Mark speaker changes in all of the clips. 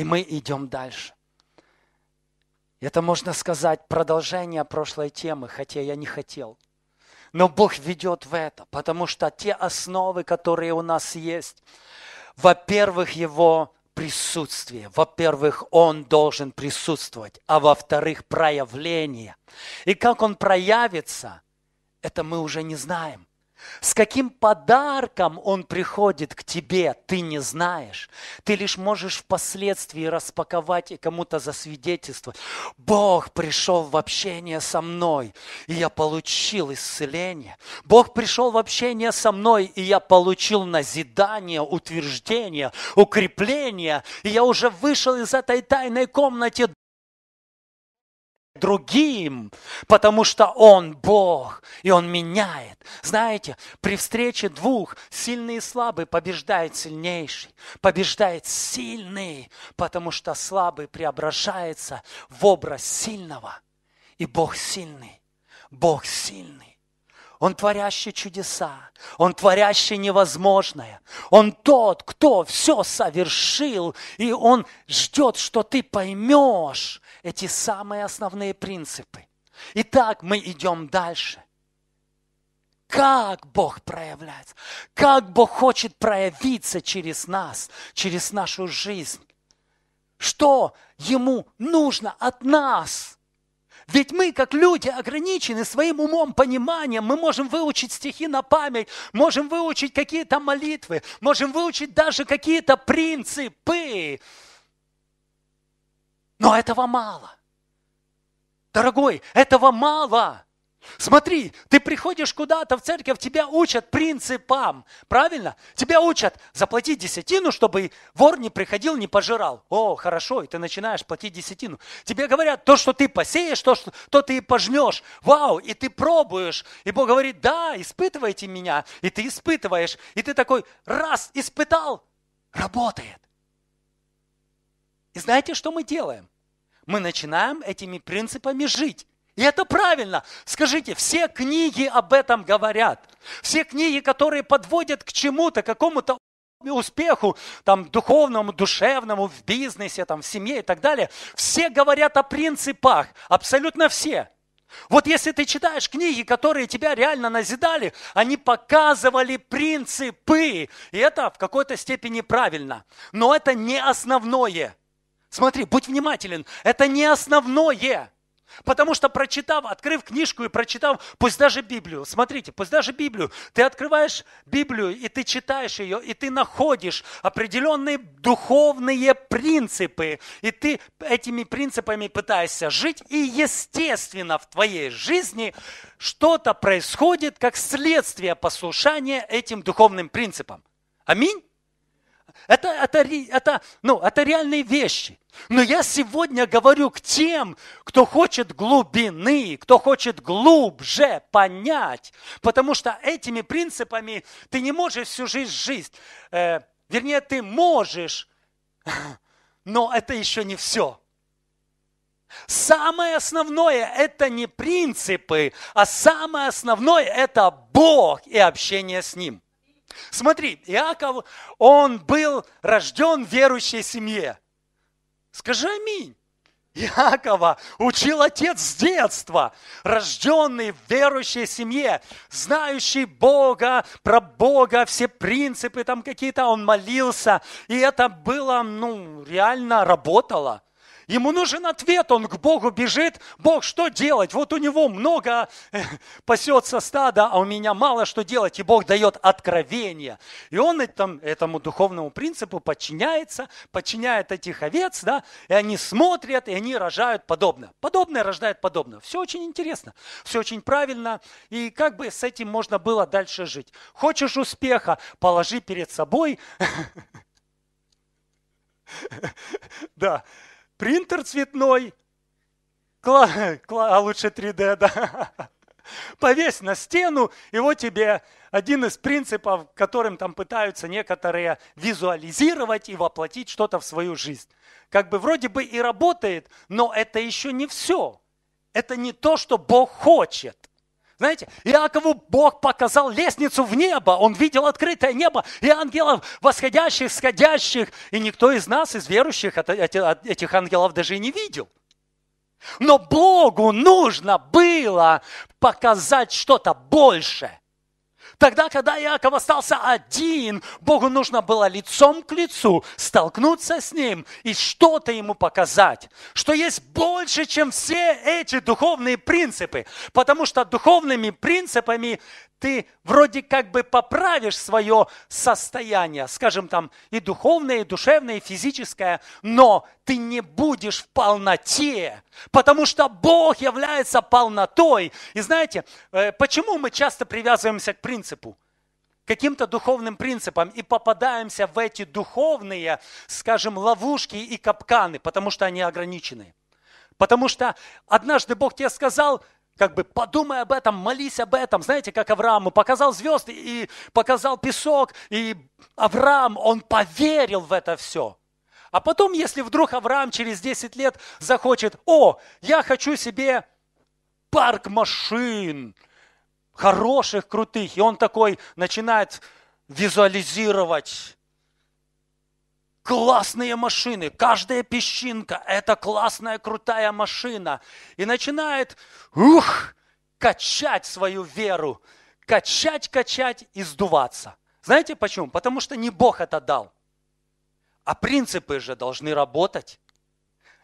Speaker 1: И мы идем дальше. Это, можно сказать, продолжение прошлой темы, хотя я не хотел. Но Бог ведет в это, потому что те основы, которые у нас есть, во-первых, Его присутствие. Во-первых, Он должен присутствовать, а во-вторых, проявление. И как Он проявится, это мы уже не знаем. С каким подарком он приходит к тебе, ты не знаешь. Ты лишь можешь впоследствии распаковать и кому-то засвидетельствовать. Бог пришел в общение со мной, и я получил исцеление. Бог пришел в общение со мной, и я получил назидание, утверждение, укрепление. И я уже вышел из этой тайной комнаты другим, потому что Он Бог, и Он меняет. Знаете, при встрече двух сильный и слабый побеждает сильнейший, побеждает сильный, потому что слабый преображается в образ сильного. И Бог сильный, Бог сильный. Он творящий чудеса, Он творящий невозможное. Он тот, кто все совершил, и Он ждет, что ты поймешь эти самые основные принципы. Итак, мы идем дальше. Как Бог проявляется, как Бог хочет проявиться через нас, через нашу жизнь. Что Ему нужно от нас – ведь мы, как люди, ограничены своим умом, пониманием. Мы можем выучить стихи на память, можем выучить какие-то молитвы, можем выучить даже какие-то принципы. Но этого мало. Дорогой, этого мало. Смотри, ты приходишь куда-то в церковь, тебя учат принципам, правильно? Тебя учат заплатить десятину, чтобы вор не приходил, не пожирал. О, хорошо, и ты начинаешь платить десятину. Тебе говорят, то, что ты посеешь, то, что то ты и пожнешь. Вау, и ты пробуешь. И Бог говорит, да, испытывайте меня. И ты испытываешь. И ты такой, раз, испытал, работает знаете, что мы делаем? Мы начинаем этими принципами жить. И это правильно. Скажите, все книги об этом говорят. Все книги, которые подводят к чему-то, какому-то успеху, там, духовному, душевному, в бизнесе, там, в семье и так далее, все говорят о принципах, абсолютно все. Вот если ты читаешь книги, которые тебя реально назидали, они показывали принципы, и это в какой-то степени правильно, но это не основное – Смотри, будь внимателен, это не основное. Потому что прочитав, открыв книжку и прочитав, пусть даже Библию, смотрите, пусть даже Библию, ты открываешь Библию, и ты читаешь ее, и ты находишь определенные духовные принципы, и ты этими принципами пытаешься жить, и естественно в твоей жизни что-то происходит как следствие послушания этим духовным принципам. Аминь. Это, это, это, ну, это реальные вещи. Но я сегодня говорю к тем, кто хочет глубины, кто хочет глубже понять, потому что этими принципами ты не можешь всю жизнь жить. Э, вернее, ты можешь, но это еще не все. Самое основное – это не принципы, а самое основное – это Бог и общение с Ним – Смотри, Иаков, он был рожден в верующей семье. Скажи аминь. Иакова учил отец с детства, рожденный в верующей семье, знающий Бога, про Бога, все принципы там какие-то, он молился, и это было, ну, реально работало – Ему нужен ответ, он к Богу бежит. Бог, что делать? Вот у него много э, пасется стада, а у меня мало что делать. И Бог дает откровение. И он этом, этому духовному принципу подчиняется, подчиняет этих овец, да, и они смотрят, и они рожают подобно. Подобное рождает подобно. Все очень интересно, все очень правильно. И как бы с этим можно было дальше жить. Хочешь успеха, положи перед собой да, принтер цветной, кла, кла, а лучше 3D, да. Повесь на стену, и вот тебе один из принципов, которым там пытаются некоторые визуализировать и воплотить что-то в свою жизнь. Как бы вроде бы и работает, но это еще не все. Это не то, что Бог хочет. Знаете, Иакову Бог показал лестницу в небо. Он видел открытое небо и ангелов восходящих, сходящих. И никто из нас, из верующих, этих ангелов даже и не видел. Но Богу нужно было показать что-то большее. Тогда, когда Иаков остался один, Богу нужно было лицом к лицу столкнуться с ним и что-то ему показать, что есть больше, чем все эти духовные принципы, потому что духовными принципами ты вроде как бы поправишь свое состояние, скажем там, и духовное, и душевное, и физическое, но ты не будешь в полноте, потому что Бог является полнотой. И знаете, э, почему мы часто привязываемся к принципу? каким-то духовным принципам и попадаемся в эти духовные, скажем, ловушки и капканы, потому что они ограничены. Потому что однажды Бог тебе сказал, как бы подумай об этом, молись об этом. Знаете, как Аврааму показал звезды и показал песок, и Авраам, он поверил в это все. А потом, если вдруг Авраам через 10 лет захочет, о, я хочу себе парк машин, хороших, крутых. И он такой начинает визуализировать классные машины, каждая песчинка – это классная, крутая машина. И начинает, ух, качать свою веру, качать, качать и сдуваться. Знаете почему? Потому что не Бог это дал, а принципы же должны работать.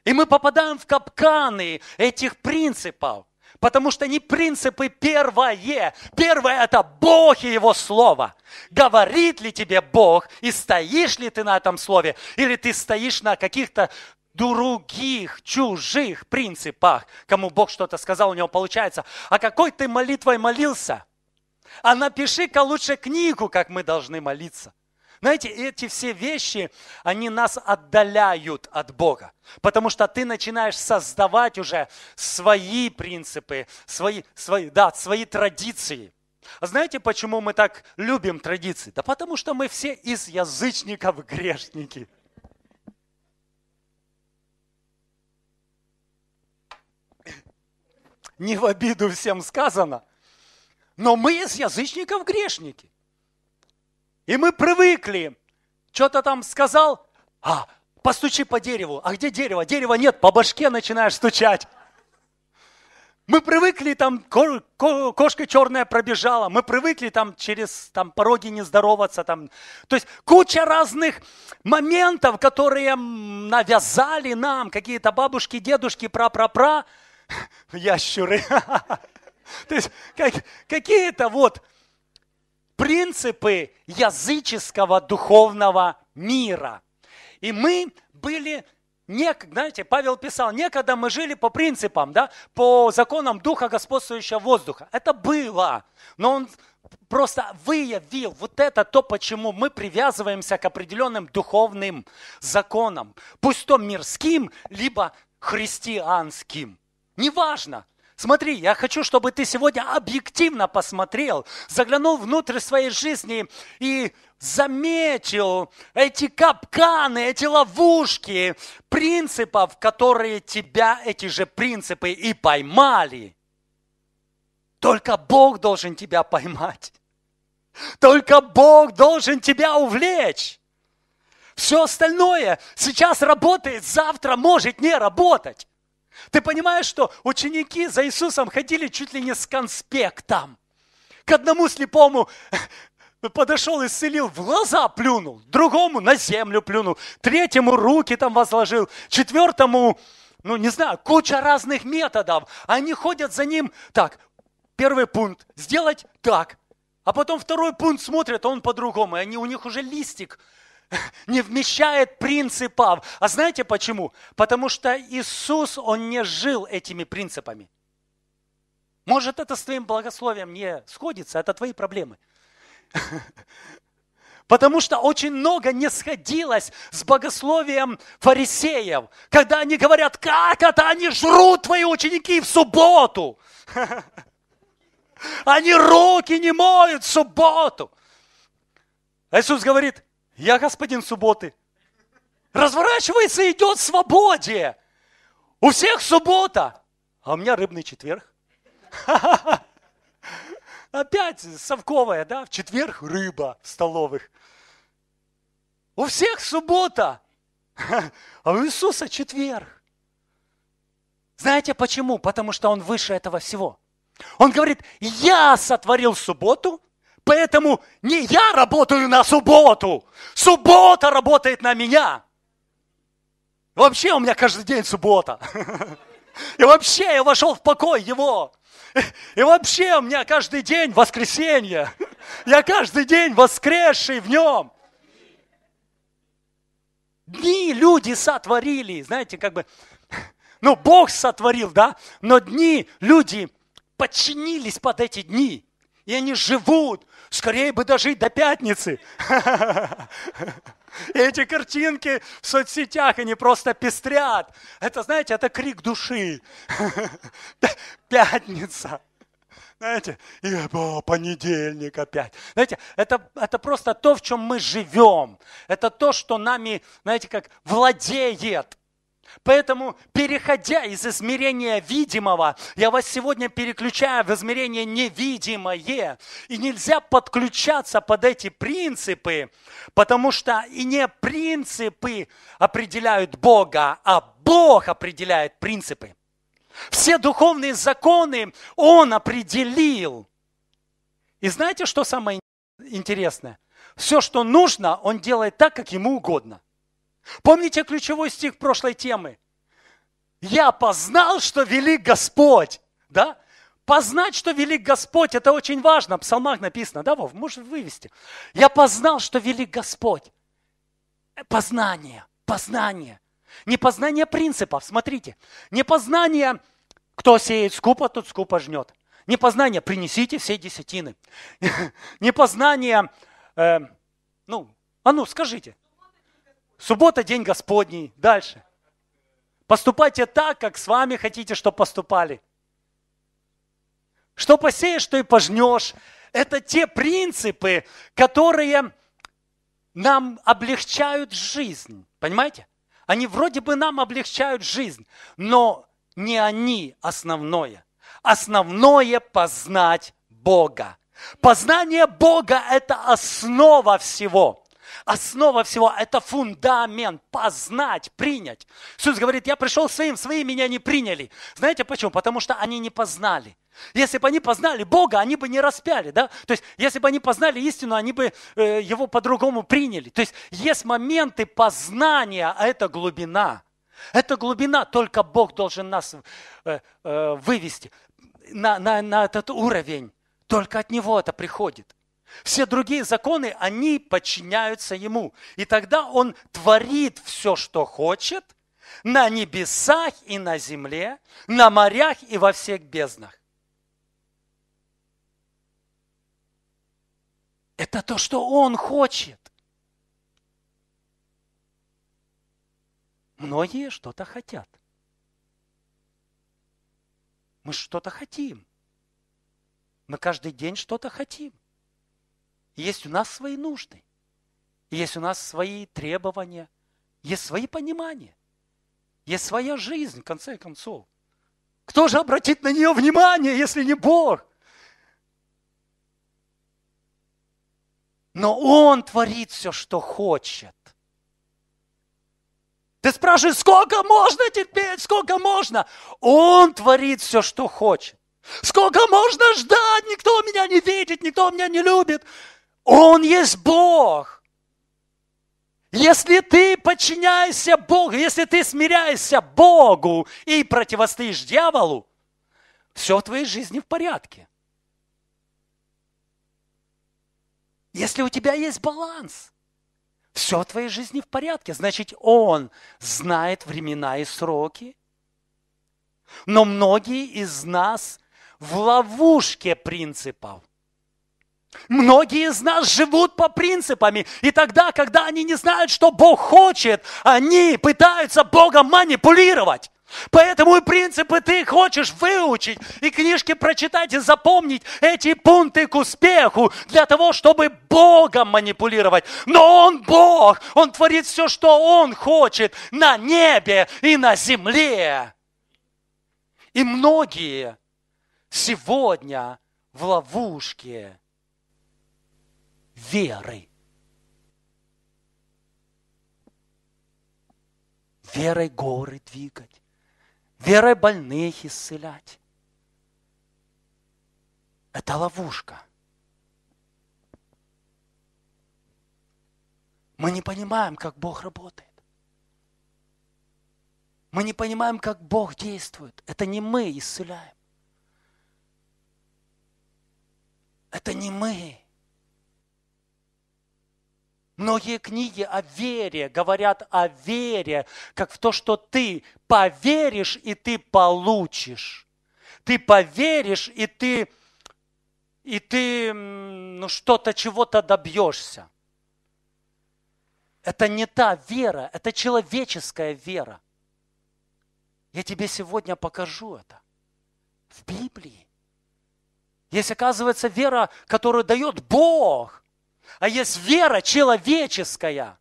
Speaker 1: И мы попадаем в капканы этих принципов потому что не принципы первое. Первое – это Бог и Его Слово. Говорит ли тебе Бог, и стоишь ли ты на этом Слове, или ты стоишь на каких-то других, чужих принципах. Кому Бог что-то сказал, у него получается. А какой ты молитвой молился? А напиши-ка лучше книгу, как мы должны молиться – знаете, эти все вещи, они нас отдаляют от Бога, потому что ты начинаешь создавать уже свои принципы, свои, свои, да, свои традиции. А знаете, почему мы так любим традиции? Да потому что мы все из язычников грешники. Не в обиду всем сказано, но мы из язычников грешники. И мы привыкли. Что-то там сказал, а, постучи по дереву. А где дерево? Дерева нет, по башке начинаешь стучать. Мы привыкли, там ко- ко- кошка черная пробежала, мы привыкли там через там, пороги не здороваться. Там. То есть куча разных моментов, которые навязали нам какие-то бабушки, дедушки, пра-пра-пра, ящуры. То есть какие-то вот принципы языческого духовного мира. И мы были Нек, знаете, Павел писал, некогда мы жили по принципам, да, по законам духа господствующего воздуха. Это было, но он просто выявил вот это то, почему мы привязываемся к определенным духовным законам, пусть то мирским, либо христианским. Неважно, Смотри, я хочу, чтобы ты сегодня объективно посмотрел, заглянул внутрь своей жизни и заметил эти капканы, эти ловушки принципов, которые тебя эти же принципы и поймали. Только Бог должен тебя поймать. Только Бог должен тебя увлечь. Все остальное сейчас работает, завтра может не работать. Ты понимаешь, что ученики за Иисусом ходили чуть ли не с конспектом. К одному слепому подошел, исцелил, в глаза плюнул, другому на землю плюнул, третьему руки там возложил, четвертому, ну не знаю, куча разных методов. Они ходят за ним так, первый пункт, сделать так, а потом второй пункт смотрят, а он по-другому, и они, у них уже листик не вмещает принципов. А знаете почему? Потому что Иисус, Он не жил этими принципами. Может, это с твоим благословием не сходится, это твои проблемы. Потому что очень много не сходилось с богословием фарисеев, когда они говорят, как это они жрут твои ученики в субботу. Они руки не моют в субботу. Иисус говорит, я господин субботы. Разворачивается и идет в свободе. У всех суббота. А у меня рыбный четверг. Опять совковая, да? В четверг рыба в столовых. У всех суббота. А у Иисуса четверг. Знаете почему? Потому что Он выше этого всего. Он говорит, я сотворил субботу, Поэтому не я работаю на субботу, суббота работает на меня. Вообще у меня каждый день суббота. И вообще я вошел в покой его. И вообще у меня каждый день воскресенье. Я каждый день воскресший в нем. Дни люди сотворили, знаете, как бы, ну, Бог сотворил, да, но дни люди подчинились под эти дни. И они живут Скорее бы дожить до пятницы. Эти картинки в соцсетях, они просто пестрят. Это, знаете, это крик души. Пятница. Знаете, и о, понедельник опять. Знаете, это, это просто то, в чем мы живем. Это то, что нами, знаете, как владеет. Поэтому, переходя из измерения видимого, я вас сегодня переключаю в измерение невидимое. И нельзя подключаться под эти принципы, потому что и не принципы определяют Бога, а Бог определяет принципы. Все духовные законы Он определил. И знаете, что самое интересное? Все, что нужно, Он делает так, как Ему угодно. Помните ключевой стих прошлой темы? Я познал, что велик Господь. Да? Познать, что велик Господь, это очень важно. В псалмах написано, да, Вов? Можешь вывести. Я познал, что велик Господь. Э, познание, познание. Не познание принципов, смотрите. Не познание, кто сеет скупо, тот скупо жнет. Не познание, принесите все десятины. Не познание, э, ну, а ну, скажите, Суббота – день Господний. Дальше. Поступайте так, как с вами хотите, чтобы поступали. Что посеешь, то и пожнешь. Это те принципы, которые нам облегчают жизнь. Понимаете? Они вроде бы нам облегчают жизнь, но не они основное. Основное – познать Бога. Познание Бога – это основа всего – Основа всего – это фундамент, познать, принять. Иисус говорит, я пришел своим, свои меня не приняли. Знаете почему? Потому что они не познали. Если бы они познали Бога, они бы не распяли, да? То есть, если бы они познали истину, они бы э, его по-другому приняли. То есть, есть моменты познания, а это глубина. Это глубина, только Бог должен нас э, э, вывести на, на, на этот уровень. Только от Него это приходит. Все другие законы, они подчиняются Ему. И тогда Он творит все, что хочет, на небесах и на земле, на морях и во всех безднах. Это то, что Он хочет. Многие что-то хотят. Мы что-то хотим. Мы каждый день что-то хотим. Есть у нас свои нужды. Есть у нас свои требования. Есть свои понимания. Есть своя жизнь, в конце концов. Кто же обратит на нее внимание, если не Бог? Но Он творит все, что хочет. Ты спрашиваешь, сколько можно терпеть, сколько можно? Он творит все, что хочет. Сколько можно ждать? Никто меня не видит, никто меня не любит. Он есть Бог. Если ты подчиняешься Богу, если ты смиряешься Богу и противостоишь дьяволу, все в твоей жизни в порядке. Если у тебя есть баланс, все в твоей жизни в порядке, значит, Он знает времена и сроки. Но многие из нас в ловушке принципов – Многие из нас живут по принципами, и тогда, когда они не знают, что Бог хочет, они пытаются Бога манипулировать. Поэтому и принципы ты хочешь выучить, и книжки прочитать, и запомнить эти пункты к успеху, для того, чтобы Богом манипулировать. Но Он Бог, Он творит все, что Он хочет на небе и на земле. И многие сегодня в ловушке верой. Верой горы двигать, верой больных исцелять. Это ловушка. Мы не понимаем, как Бог работает. Мы не понимаем, как Бог действует. Это не мы исцеляем. Это не мы. Многие книги о вере говорят о вере, как в то, что ты поверишь и ты получишь. Ты поверишь и ты, и ты ну, что-то, чего-то добьешься. Это не та вера, это человеческая вера. Я тебе сегодня покажу это в Библии. Есть, оказывается, вера, которую дает Бог – а есть вера человеческая.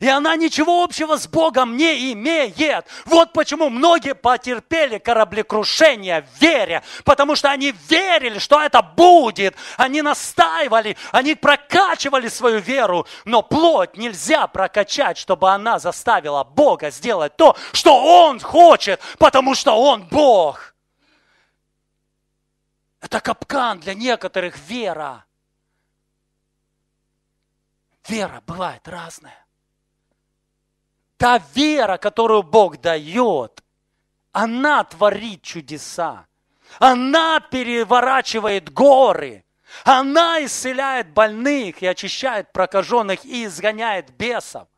Speaker 1: И она ничего общего с Богом не имеет. Вот почему многие потерпели кораблекрушение в вере, потому что они верили, что это будет. Они настаивали, они прокачивали свою веру, но плоть нельзя прокачать, чтобы она заставила Бога сделать то, что Он хочет, потому что Он Бог. Это капкан для некоторых вера. Вера бывает разная. Та вера, которую Бог дает, она творит чудеса. Она переворачивает горы. Она исцеляет больных и очищает прокаженных и изгоняет бесов.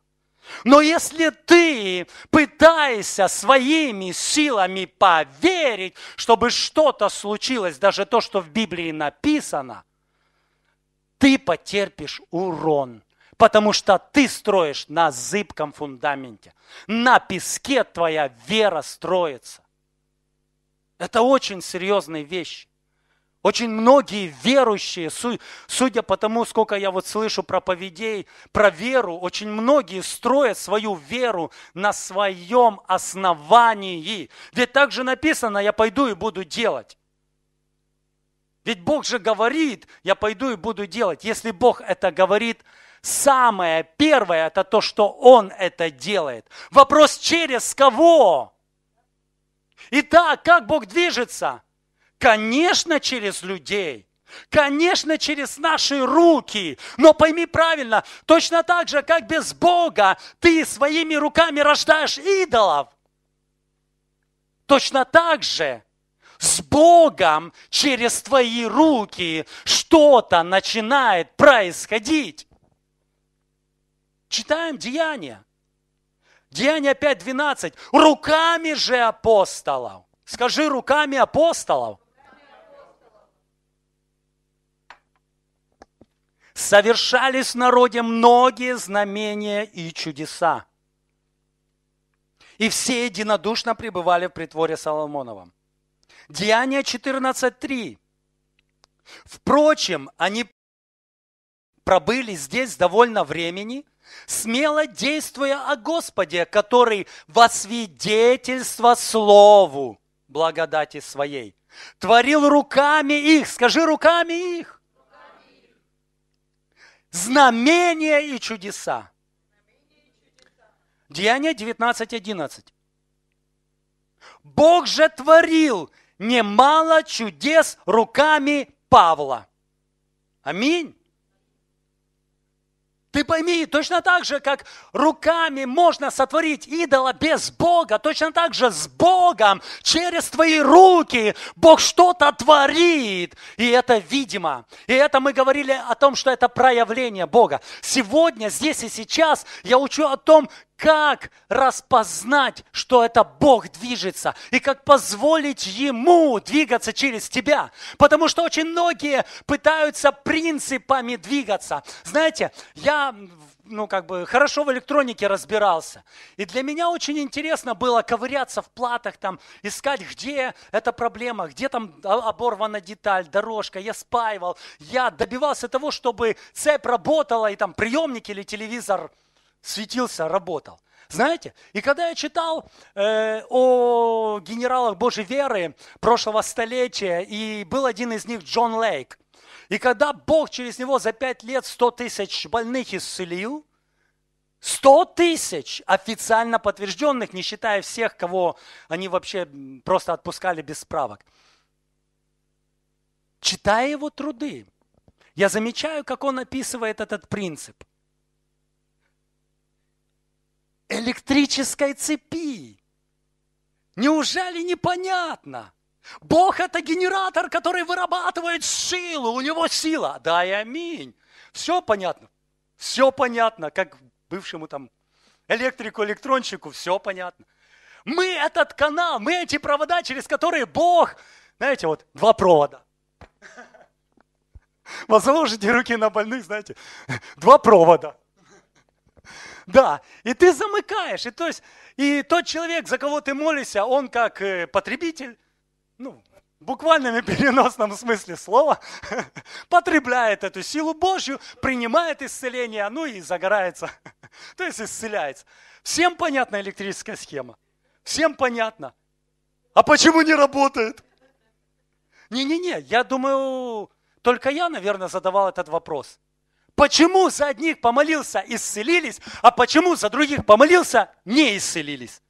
Speaker 1: Но если ты пытаешься своими силами поверить, чтобы что-то случилось, даже то, что в Библии написано, ты потерпишь урон потому что ты строишь на зыбком фундаменте. На песке твоя вера строится. Это очень серьезные вещи. Очень многие верующие, судя по тому, сколько я вот слышу проповедей про веру, очень многие строят свою веру на своем основании. Ведь так же написано, я пойду и буду делать. Ведь Бог же говорит, я пойду и буду делать. Если Бог это говорит, Самое первое – это то, что он это делает. Вопрос через кого? Итак, как Бог движется? Конечно, через людей. Конечно, через наши руки. Но пойми правильно, точно так же, как без Бога ты своими руками рождаешь идолов. Точно так же с Богом через твои руки что-то начинает происходить. Читаем Деяния. Деяния 5.12. Руками же апостолов. Скажи, руками апостолов. Совершались в народе многие знамения и чудеса. И все единодушно пребывали в притворе Соломоновом. Деяние 14.3. Впрочем, они пробыли здесь довольно времени – смело действуя о Господе, который во свидетельство Слову благодати своей творил руками их, скажи руками их, знамения и чудеса. Деяние 19.11. Бог же творил немало чудес руками Павла. Аминь. Ты пойми, точно так же, как руками можно сотворить идола без Бога, точно так же с Богом через твои руки Бог что-то творит. И это видимо. И это мы говорили о том, что это проявление Бога. Сегодня, здесь и сейчас я учу о том, как распознать, что это Бог движется, и как позволить Ему двигаться через тебя. Потому что очень многие пытаются принципами двигаться. Знаете, я ну, как бы, хорошо в электронике разбирался. И для меня очень интересно было ковыряться в платах, там, искать, где эта проблема, где там оборвана деталь, дорожка. Я спаивал, я добивался того, чтобы цепь работала, и там приемник или телевизор – светился, работал. Знаете, и когда я читал э, о генералах Божьей веры прошлого столетия, и был один из них Джон Лейк, и когда Бог через него за пять лет сто тысяч больных исцелил, 100 тысяч официально подтвержденных, не считая всех, кого они вообще просто отпускали без справок. Читая его труды, я замечаю, как он описывает этот принцип электрической цепи. Неужели непонятно? Бог – это генератор, который вырабатывает силу, у него сила. Да и аминь. Все понятно. Все понятно, как бывшему там электрику, электронщику, все понятно. Мы этот канал, мы эти провода, через которые Бог, знаете, вот два провода. Возложите руки на больных, знаете, два провода. Да, и ты замыкаешь. И, то есть, и тот человек, за кого ты молишься, он как э, потребитель, ну, в буквальном и переносном смысле слова, потребляет эту силу Божью, принимает исцеление, ну и загорается, то есть исцеляется. Всем понятна электрическая схема? Всем понятно? А почему не работает? Не-не-не, я думаю, только я, наверное, задавал этот вопрос. Почему за одних помолился, исцелились, а почему за других помолился, не исцелились?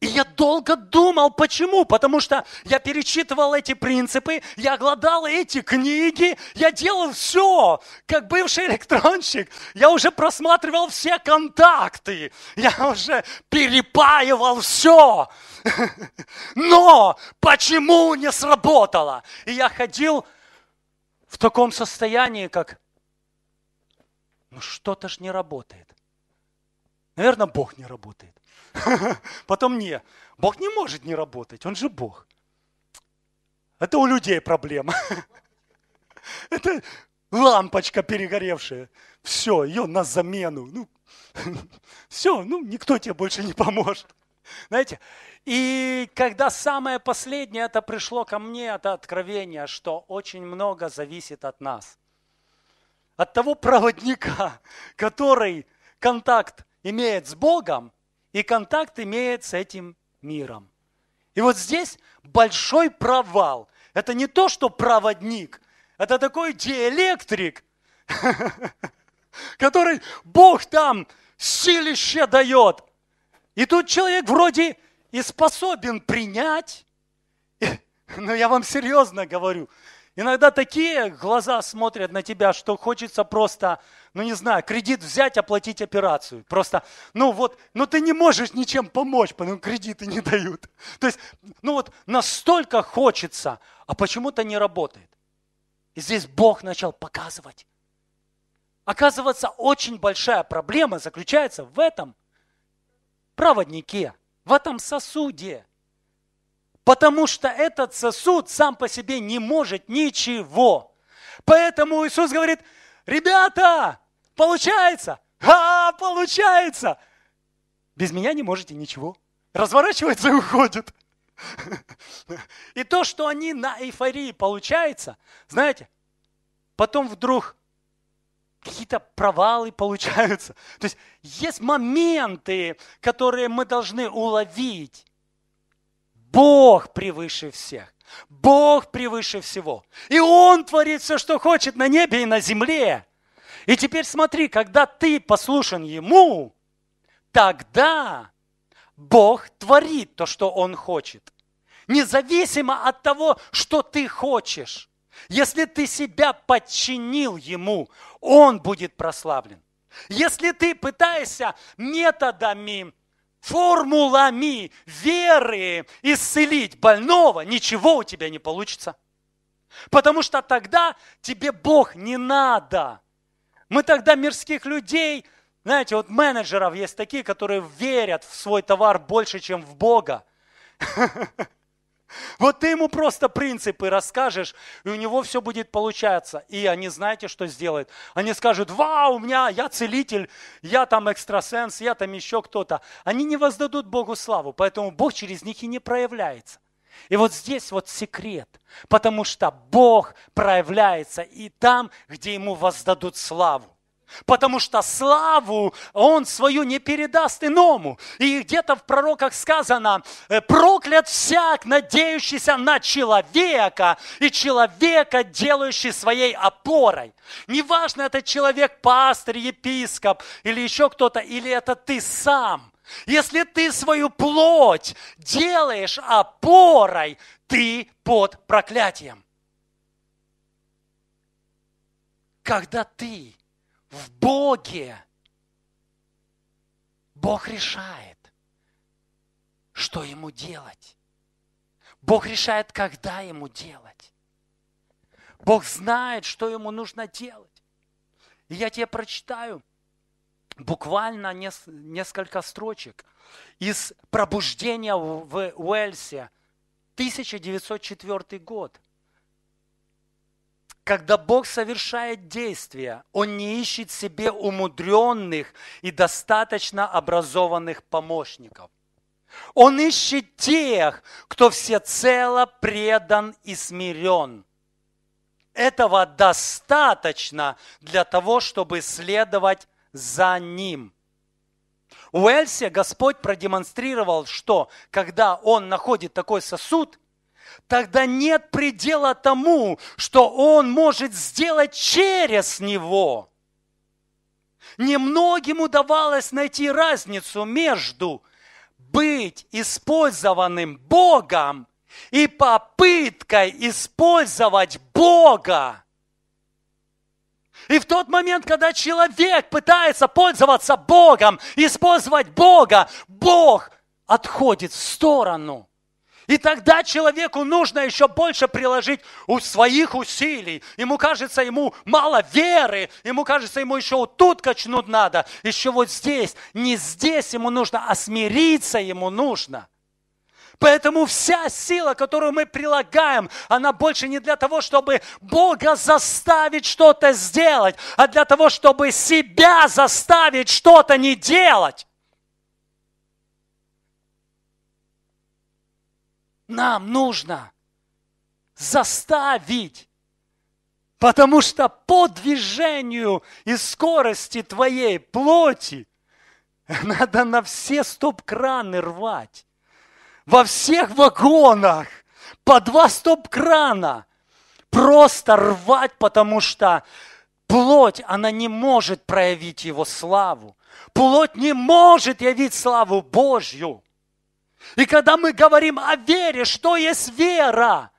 Speaker 1: И я долго думал, почему? Потому что я перечитывал эти принципы, я гладал эти книги, я делал все, как бывший электронщик. Я уже просматривал все контакты, я уже перепаивал все. Но почему не сработало? И я ходил в таком состоянии, как ну что-то ж не работает. Наверное, Бог не работает. Потом не. Бог не может не работать, Он же Бог. Это у людей проблема. Это лампочка перегоревшая. Все, ее на замену. Ну, все, ну никто тебе больше не поможет. Знаете, и когда самое последнее это пришло ко мне, это откровение, что очень много зависит от нас. От того проводника, который контакт имеет с Богом и контакт имеет с этим миром. И вот здесь большой провал. Это не то, что проводник, это такой диэлектрик, который Бог там силище дает – и тут человек вроде и способен принять, но ну, я вам серьезно говорю, иногда такие глаза смотрят на тебя, что хочется просто, ну не знаю, кредит взять, оплатить операцию. Просто, ну вот, ну ты не можешь ничем помочь, потому что кредиты не дают. То есть, ну вот настолько хочется, а почему-то не работает. И здесь Бог начал показывать. Оказывается, очень большая проблема заключается в этом – проводнике, в этом сосуде. Потому что этот сосуд сам по себе не может ничего. Поэтому Иисус говорит, ребята, получается, а, получается. Без меня не можете ничего. Разворачивается и уходит. И то, что они на эйфории получается, знаете, потом вдруг какие-то провалы получаются. То есть есть моменты, которые мы должны уловить. Бог превыше всех. Бог превыше всего. И Он творит все, что хочет на небе и на земле. И теперь смотри, когда ты послушен Ему, тогда Бог творит то, что Он хочет. Независимо от того, что ты хочешь. Если ты себя подчинил Ему, Он будет прославлен. Если ты пытаешься методами, формулами веры исцелить больного, ничего у тебя не получится. Потому что тогда тебе Бог не надо. Мы тогда мирских людей, знаете, вот менеджеров есть такие, которые верят в свой товар больше, чем в Бога. Вот ты ему просто принципы расскажешь, и у него все будет получаться. И они знаете, что сделают? Они скажут, вау, у меня, я целитель, я там экстрасенс, я там еще кто-то. Они не воздадут Богу славу, поэтому Бог через них и не проявляется. И вот здесь вот секрет, потому что Бог проявляется и там, где ему воздадут славу. Потому что славу он свою не передаст иному. И где-то в пророках сказано, «Э, проклят всяк, надеющийся на человека, и человека, делающий своей опорой. Неважно, это человек, пастор, епископ, или еще кто-то, или это ты сам. Если ты свою плоть делаешь опорой, ты под проклятием. Когда ты в Боге. Бог решает, что ему делать. Бог решает, когда ему делать. Бог знает, что ему нужно делать. И я тебе прочитаю буквально несколько строчек из пробуждения в Уэльсе, 1904 год. Когда Бог совершает действия, Он не ищет себе умудренных и достаточно образованных помощников. Он ищет тех, кто всецело предан и смирен. Этого достаточно для того, чтобы следовать за Ним. У Эльсе Господь продемонстрировал, что когда Он находит такой сосуд – тогда нет предела тому, что Он может сделать через Него. Немногим удавалось найти разницу между быть использованным Богом и попыткой использовать Бога. И в тот момент, когда человек пытается пользоваться Богом, использовать Бога, Бог отходит в сторону – и тогда человеку нужно еще больше приложить у своих усилий. Ему кажется, ему мало веры, ему кажется, ему еще вот тут качнуть надо, еще вот здесь. Не здесь ему нужно, а смириться ему нужно. Поэтому вся сила, которую мы прилагаем, она больше не для того, чтобы Бога заставить что-то сделать, а для того, чтобы себя заставить что-то не делать. нам нужно заставить, потому что по движению и скорости твоей плоти надо на все стоп-краны рвать, во всех вагонах по два стоп-крана просто рвать, потому что плоть, она не может проявить его славу. Плоть не может явить славу Божью. И когда мы говорим о вере, что есть вера?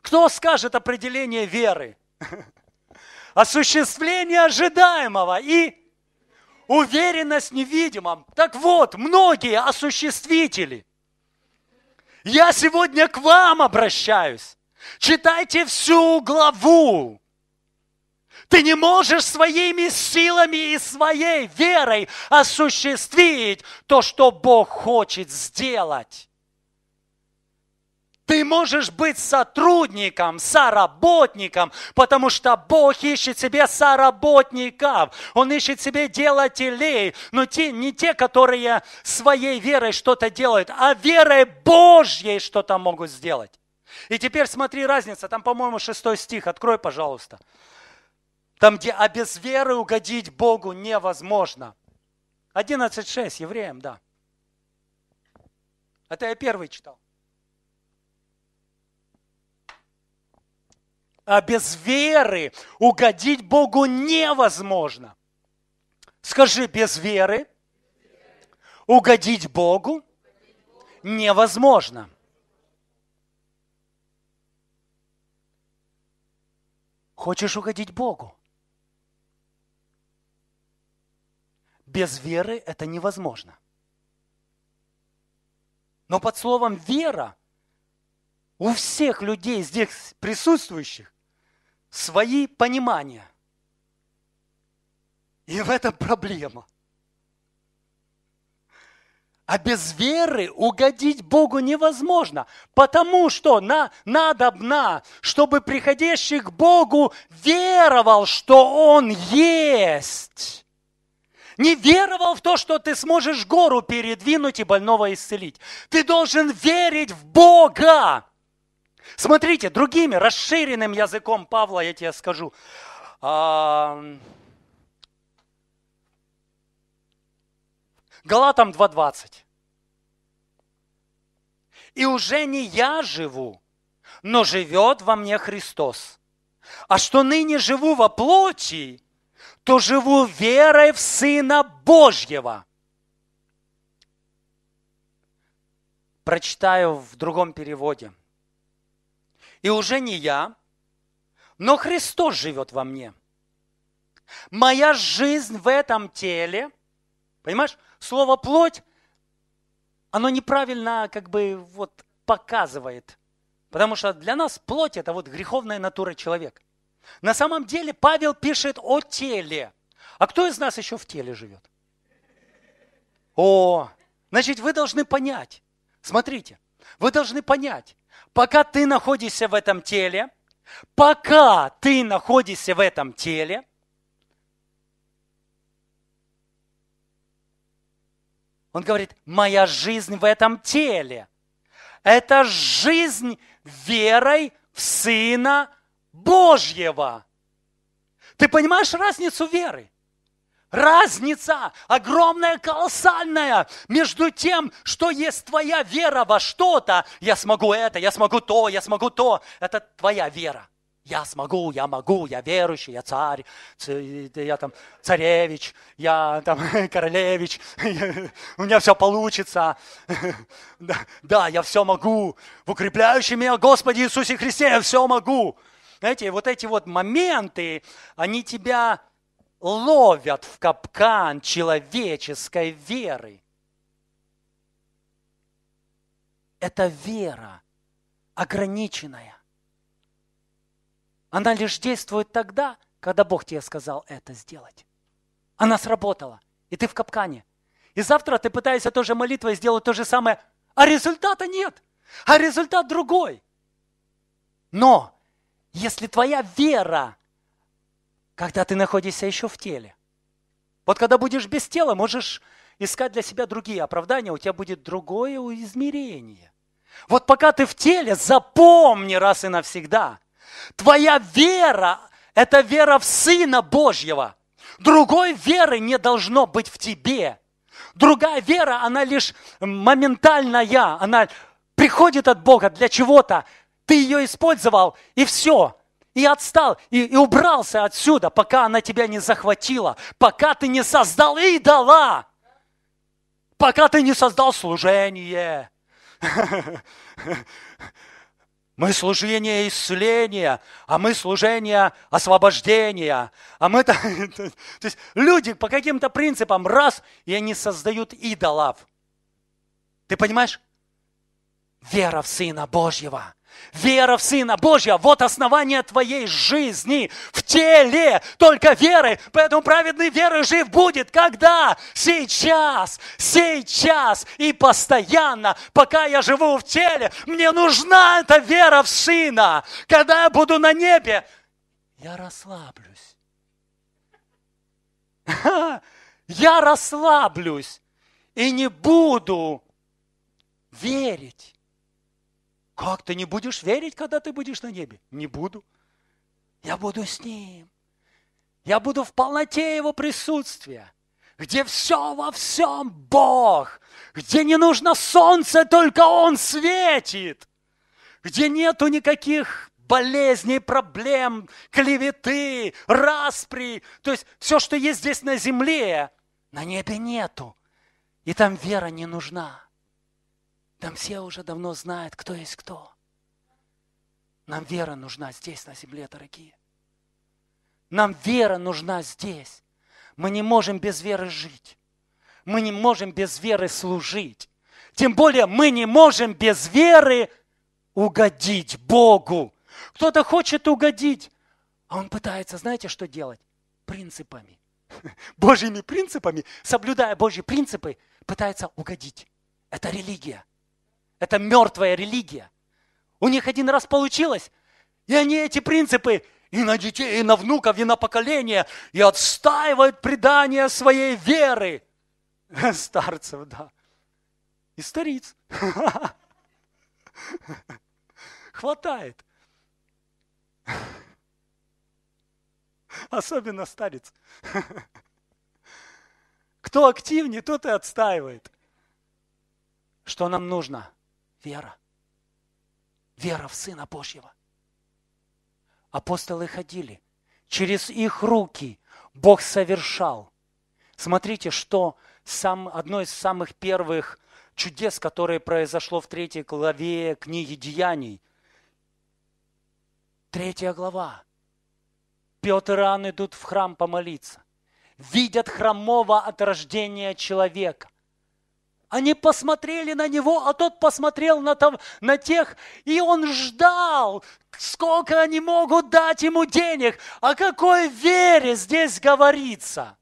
Speaker 1: Кто скажет определение веры? Осуществление ожидаемого и уверенность в невидимом. Так вот, многие осуществители. Я сегодня к вам обращаюсь. Читайте всю главу. Ты не можешь своими силами и своей верой осуществить то, что Бог хочет сделать. Ты можешь быть сотрудником, соработником, потому что Бог ищет себе соработников. Он ищет себе делателей, но те, не те, которые своей верой что-то делают, а верой Божьей что-то могут сделать. И теперь смотри разница, там, по-моему, шестой стих, открой, пожалуйста там, где а без веры угодить Богу невозможно. 11.6, евреям, да. Это я первый читал. А без веры угодить Богу невозможно. Скажи, без веры угодить Богу невозможно. Хочешь угодить Богу? Без веры это невозможно. Но под словом «вера» у всех людей здесь присутствующих свои понимания. И в этом проблема. А без веры угодить Богу невозможно, потому что на, надо надобно, чтобы приходящий к Богу веровал, что Он есть не веровал в то, что ты сможешь гору передвинуть и больного исцелить. Ты должен верить в Бога. Смотрите, другими расширенным языком Павла я тебе скажу. А... Галатам 2.20. И уже не я живу, но живет во мне Христос. А что ныне живу во плоти, то живу верой в Сына Божьего. Прочитаю в другом переводе. И уже не я, но Христос живет во мне. Моя жизнь в этом теле, понимаешь, слово плоть, оно неправильно как бы вот показывает. Потому что для нас плоть – это вот греховная натура человека – на самом деле Павел пишет о теле. А кто из нас еще в теле живет? О, значит, вы должны понять. Смотрите, вы должны понять, пока ты находишься в этом теле, пока ты находишься в этом теле, он говорит, моя жизнь в этом теле. Это жизнь верой в Сына Божьего. Ты понимаешь разницу веры? Разница огромная, колоссальная между тем, что есть твоя вера во что-то. Я смогу это, я смогу то, я смогу то. Это твоя вера. Я смогу, я могу, я верующий, я царь, я там царевич, я там королевич, у меня все получится. Да, я все могу. В укрепляющем меня Господи Иисусе Христе я все могу. Знаете, вот эти вот моменты, они тебя ловят в капкан человеческой веры. Это вера ограниченная. Она лишь действует тогда, когда Бог тебе сказал это сделать. Она сработала, и ты в капкане. И завтра ты пытаешься тоже молитвой сделать то же самое, а результата нет, а результат другой. Но если твоя вера, когда ты находишься еще в теле. Вот когда будешь без тела, можешь искать для себя другие оправдания, у тебя будет другое измерение. Вот пока ты в теле, запомни раз и навсегда. Твоя вера – это вера в Сына Божьего. Другой веры не должно быть в тебе. Другая вера, она лишь моментальная, она приходит от Бога для чего-то – ты ее использовал, и все. И отстал, и, и убрался отсюда, пока она тебя не захватила, пока ты не создал и дала, пока ты не создал служение. Мы служение исцеления, а мы служение освобождения. А мы то, то есть люди по каким-то принципам раз, и они создают идолов. Ты понимаешь? Вера в Сына Божьего. Вера в Сына Божья – вот основание твоей жизни в теле, только веры. Поэтому праведный верой жив будет. Когда? Сейчас, сейчас и постоянно, пока я живу в теле. Мне нужна эта вера в Сына. Когда я буду на небе, я расслаблюсь. Я расслаблюсь и не буду верить как ты не будешь верить, когда ты будешь на небе? Не буду. Я буду с Ним. Я буду в полноте Его присутствия, где все во всем Бог, где не нужно солнце, только Он светит, где нету никаких болезней, проблем, клеветы, распри. То есть все, что есть здесь на земле, на небе нету. И там вера не нужна. Там все уже давно знают, кто есть кто. Нам вера нужна здесь, на земле, дорогие. Нам вера нужна здесь. Мы не можем без веры жить. Мы не можем без веры служить. Тем более мы не можем без веры угодить Богу. Кто-то хочет угодить, а он пытается, знаете, что делать? Принципами. Божьими принципами, соблюдая Божьи принципы, пытается угодить. Это религия. Это мертвая религия. У них один раз получилось, и они эти принципы и на детей, и на внуков, и на поколение, и отстаивают предание своей веры. Старцев, да. И стариц. Хватает. Особенно старец. Кто активнее, тот и отстаивает. Что нам нужно? Вера. Вера в Сына Божьего. Апостолы ходили. Через их руки Бог совершал. Смотрите, что сам, одно из самых первых чудес, которое произошло в третьей главе книги Деяний. Третья глава. Петр и Иоанн идут в храм помолиться. Видят хромого от рождения человека. Они посмотрели на него, а тот посмотрел на, там, на тех, и он ждал, сколько они могут дать ему денег. О какой вере здесь говорится?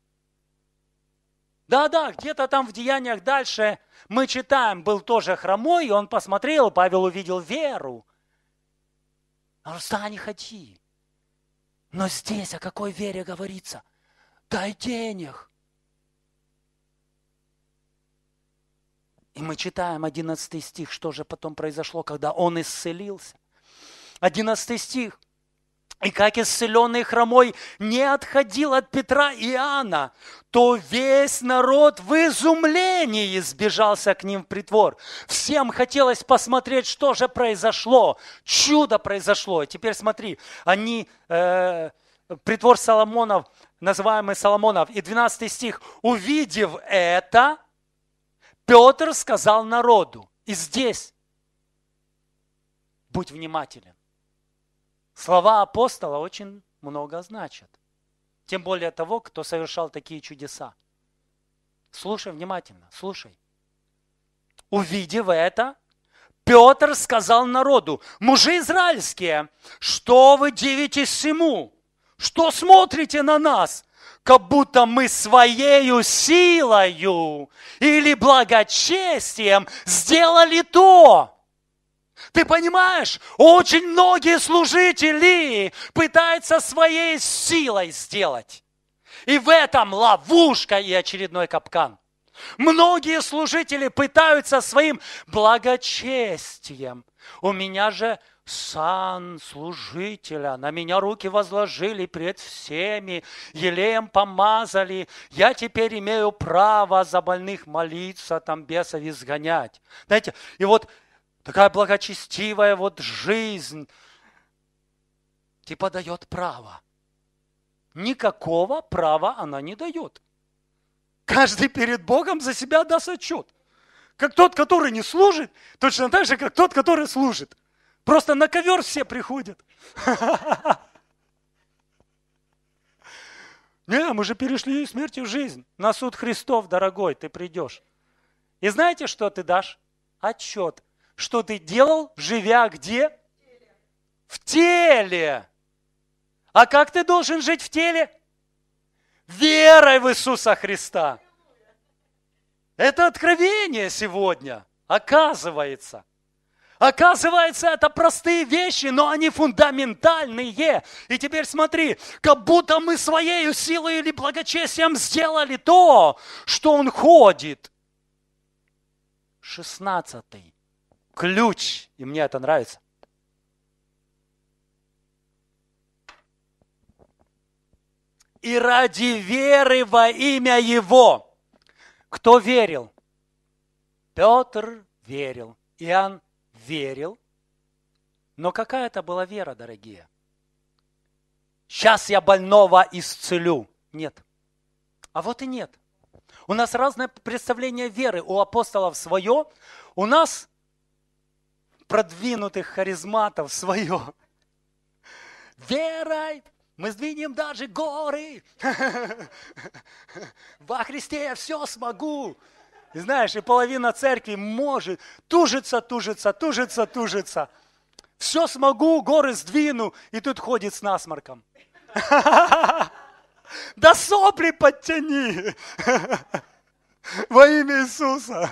Speaker 1: Да-да, где-то там в Деяниях дальше мы читаем, был тоже хромой, и он посмотрел, Павел увидел веру. Он говорит, встань и ходи. Но здесь о какой вере говорится? Дай денег. И мы читаем 11 стих, что же потом произошло, когда он исцелился. 11 стих. «И как исцеленный хромой не отходил от Петра и Иоанна, то весь народ в изумлении сбежался к ним в притвор. Всем хотелось посмотреть, что же произошло. Чудо произошло. И теперь смотри, они, э, притвор Соломонов, называемый Соломонов, и 12 стих, «Увидев это, Петр сказал народу, и здесь будь внимателен. Слова апостола очень много значат. Тем более того, кто совершал такие чудеса. Слушай внимательно, слушай. Увидев это, Петр сказал народу, мужи израильские, что вы дивитесь всему? Что смотрите на нас? как будто мы своею силою или благочестием сделали то. Ты понимаешь, очень многие служители пытаются своей силой сделать. И в этом ловушка и очередной капкан. Многие служители пытаются своим благочестием. У меня же сан служителя. На меня руки возложили пред всеми, елеем помазали. Я теперь имею право за больных молиться, там бесов изгонять. Знаете, и вот такая благочестивая вот жизнь типа дает право. Никакого права она не дает. Каждый перед Богом за себя даст отчет. Как тот, который не служит, точно так же, как тот, который служит. Просто на ковер все приходят. Не, мы же перешли из смерти в жизнь. На суд Христов, дорогой, ты придешь. И знаете, что ты дашь? Отчет. Что ты делал, живя где? В теле. А как ты должен жить в теле? Верой в Иисуса Христа. Это откровение сегодня, оказывается. Оказывается, это простые вещи, но они фундаментальные. И теперь смотри, как будто мы своей силой или благочестием сделали то, что он ходит. Шестнадцатый. Ключ. И мне это нравится. И ради веры во имя Его. Кто верил? Петр верил. Иоанн верил. Но какая это была вера, дорогие? Сейчас я больного исцелю. Нет. А вот и нет. У нас разное представление веры. У апостолов свое, у нас продвинутых харизматов свое. Верой мы сдвинем даже горы. Во Христе я все смогу. И знаешь, и половина церкви может тужиться, тужиться, тужиться, тужиться. Все смогу, горы сдвину, и тут ходит с насморком. Да сопли подтяни во имя Иисуса.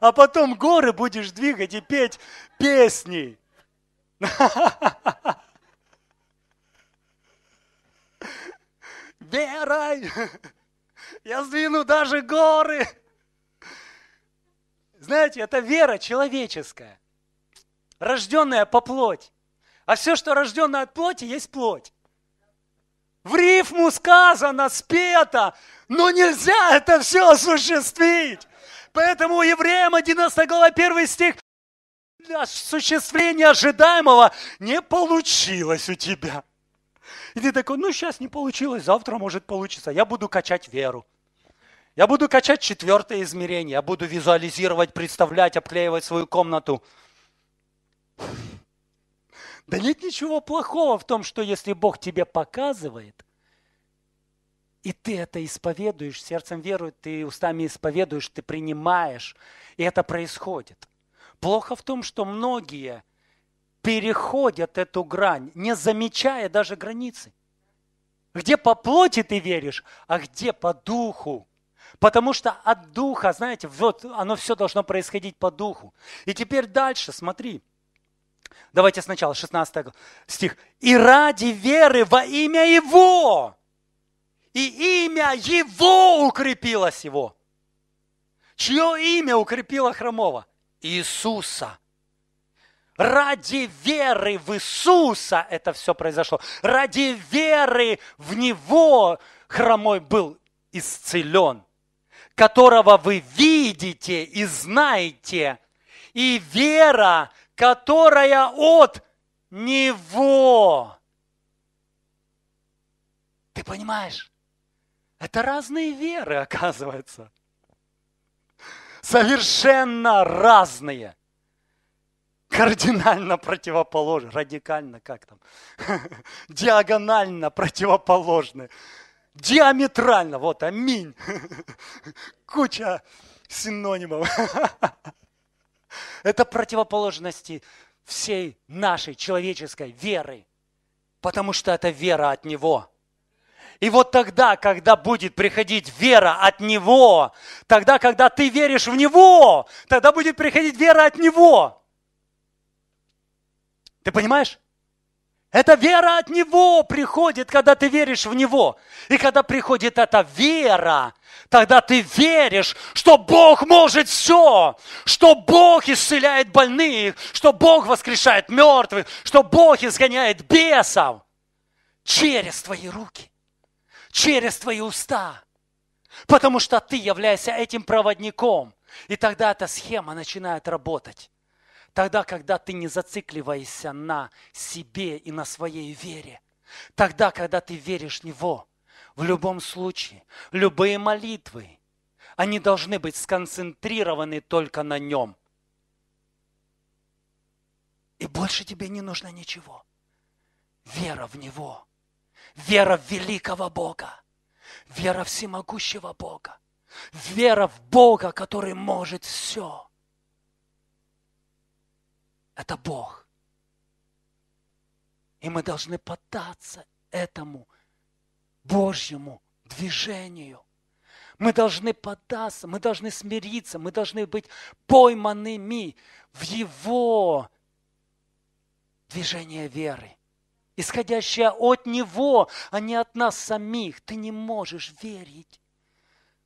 Speaker 1: А потом горы будешь двигать и петь песни. Верой я сдвину даже горы. Знаете, это вера человеческая, рожденная по плоть. А все, что рожденное от плоти, есть плоть. В рифму сказано, спето, но нельзя это все осуществить. Поэтому у Евреям 11 глава 1 стих "Для осуществления ожидаемого не получилось у тебя. И ты такой, ну сейчас не получилось, завтра может получиться, я буду качать веру. Я буду качать четвертое измерение, я буду визуализировать, представлять, обклеивать свою комнату. Да нет ничего плохого в том, что если Бог тебе показывает, и ты это исповедуешь, сердцем верует, ты устами исповедуешь, ты принимаешь, и это происходит. Плохо в том, что многие переходят эту грань, не замечая даже границы. Где по плоти ты веришь, а где по духу – Потому что от Духа, знаете, вот оно все должно происходить по Духу. И теперь дальше, смотри. Давайте сначала 16 стих. «И ради веры во имя Его, и имя Его укрепилось Его». Чье имя укрепило Хромова? Иисуса. Ради веры в Иисуса это все произошло. Ради веры в Него хромой был исцелен которого вы видите и знаете, и вера, которая от Него. Ты понимаешь? Это разные веры, оказывается. Совершенно разные. Кардинально противоположные. Радикально, как там? Диагонально противоположные. Диаметрально, вот, аминь. Куча синонимов. Это противоположности всей нашей человеческой веры, потому что это вера от Него. И вот тогда, когда будет приходить вера от Него, тогда, когда ты веришь в Него, тогда будет приходить вера от Него. Ты понимаешь? Эта вера от Него приходит, когда ты веришь в Него. И когда приходит эта вера, тогда ты веришь, что Бог может все, что Бог исцеляет больных, что Бог воскрешает мертвых, что Бог изгоняет бесов через твои руки, через твои уста. Потому что ты являешься этим проводником. И тогда эта схема начинает работать. Тогда, когда ты не зацикливаешься на себе и на своей вере. Тогда, когда ты веришь в Него. В любом случае, любые молитвы, они должны быть сконцентрированы только на Нем. И больше тебе не нужно ничего. Вера в Него. Вера в великого Бога. Вера в всемогущего Бога. Вера в Бога, который может все это Бог. И мы должны поддаться этому Божьему движению. Мы должны поддаться, мы должны смириться, мы должны быть пойманными в Его движение веры, исходящее от Него, а не от нас самих. Ты не можешь верить.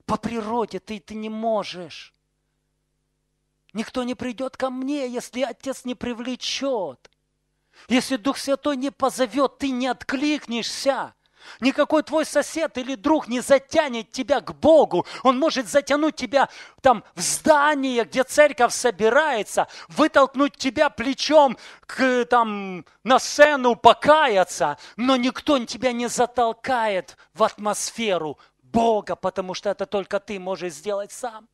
Speaker 1: По природе ты, ты не можешь. Никто не придет ко мне, если Отец не привлечет. Если Дух Святой не позовет, ты не откликнешься. Никакой твой сосед или друг не затянет тебя к Богу. Он может затянуть тебя там в здание, где церковь собирается, вытолкнуть тебя плечом к, там, на сцену, покаяться. Но никто тебя не затолкает в атмосферу Бога, потому что это только ты можешь сделать сам.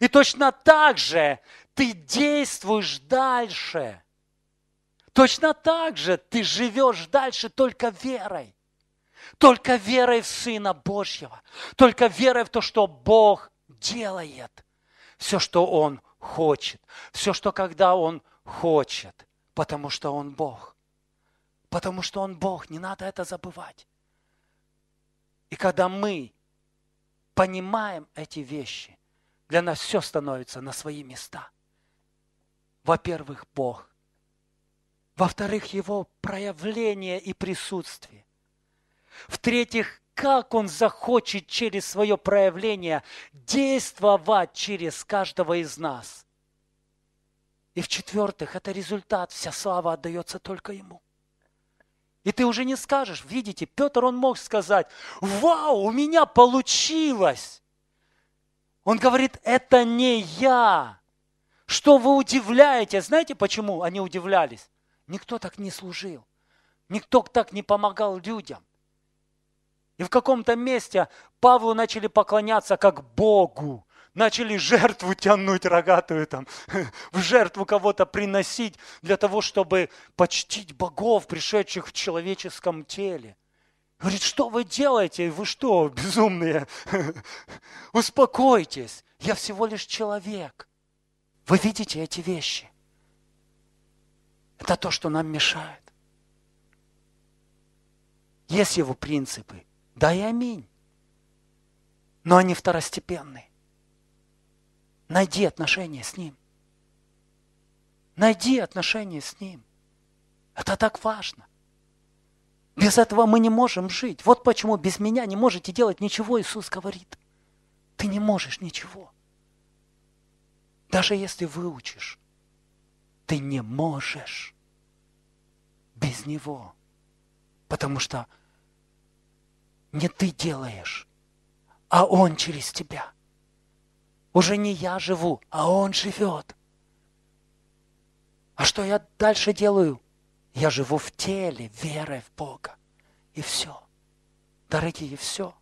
Speaker 1: И точно так же ты действуешь дальше. Точно так же ты живешь дальше только верой. Только верой в Сына Божьего. Только верой в то, что Бог делает. Все, что Он хочет. Все, что когда Он хочет. Потому что Он Бог. Потому что Он Бог. Не надо это забывать. И когда мы понимаем эти вещи, для нас все становится на свои места. Во-первых, Бог. Во-вторых, Его проявление и присутствие. В-третьих, как Он захочет через свое проявление действовать через каждого из нас. И в-четвертых, это результат, вся слава отдается только Ему. И ты уже не скажешь, видите, Петр, он мог сказать, вау, у меня получилось. Он говорит, это не я. Что вы удивляете? Знаете, почему они удивлялись? Никто так не служил. Никто так не помогал людям. И в каком-то месте Павлу начали поклоняться как Богу. Начали жертву тянуть рогатую, там, в жертву кого-то приносить для того, чтобы почтить богов, пришедших в человеческом теле. Говорит, что вы делаете? Вы что, безумные? Успокойтесь, я всего лишь человек. Вы видите эти вещи? Это то, что нам мешает. Есть его принципы. Да и аминь. Но они второстепенные. Найди отношения с ним. Найди отношения с ним. Это так важно – без этого мы не можем жить. Вот почему без меня не можете делать ничего, Иисус говорит. Ты не можешь ничего. Даже если выучишь, ты не можешь без Него. Потому что не ты делаешь, а Он через тебя. Уже не я живу, а Он живет. А что я дальше делаю? Я живу в теле верой в Бога. И все. Дорогие, все.